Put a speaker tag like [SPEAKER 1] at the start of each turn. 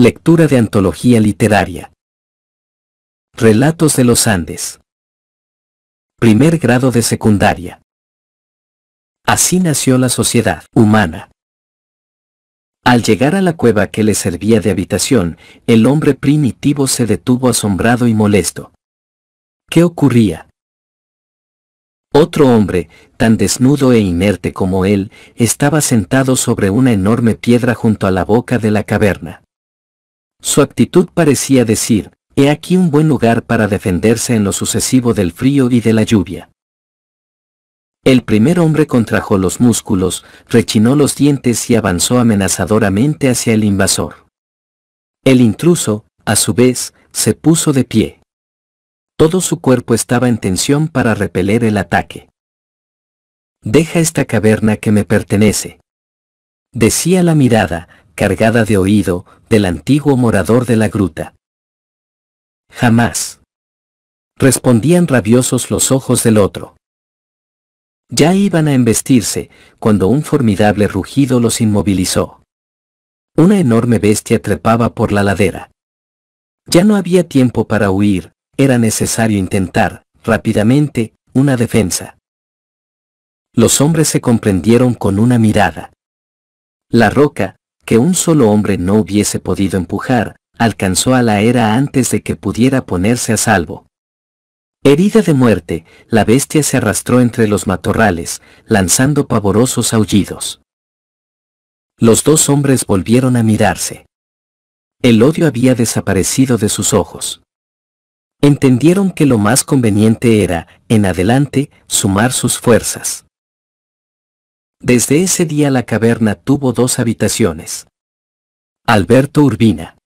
[SPEAKER 1] Lectura de antología literaria. Relatos de los Andes. Primer grado de
[SPEAKER 2] secundaria. Así nació la sociedad humana. Al llegar a la cueva que le servía de habitación, el hombre primitivo se detuvo asombrado y molesto. ¿Qué ocurría? Otro hombre, tan desnudo e inerte como él, estaba sentado sobre una enorme piedra junto a la boca de la caverna. Su actitud parecía decir, he aquí un buen lugar para defenderse en lo sucesivo del frío y de la lluvia. El primer hombre contrajo los músculos, rechinó los dientes y avanzó amenazadoramente hacia el invasor. El intruso, a su vez, se puso de pie. Todo su cuerpo estaba en tensión para repeler el ataque. Deja esta caverna que me pertenece. Decía la mirada, cargada de oído, del antiguo morador de la gruta. Jamás. Respondían rabiosos los ojos del otro. Ya iban a embestirse, cuando un formidable rugido los inmovilizó. Una enorme bestia trepaba por la ladera. Ya no había tiempo para huir, era necesario intentar, rápidamente, una defensa. Los hombres se comprendieron con una mirada. La roca, que un solo hombre no hubiese podido empujar, alcanzó a la era antes de que pudiera ponerse a salvo. Herida de muerte, la bestia se arrastró entre los matorrales, lanzando pavorosos aullidos. Los dos hombres volvieron a mirarse. El odio había desaparecido de sus ojos. Entendieron que lo más conveniente era, en adelante, sumar sus fuerzas. Desde ese día la caverna tuvo dos
[SPEAKER 1] habitaciones. Alberto Urbina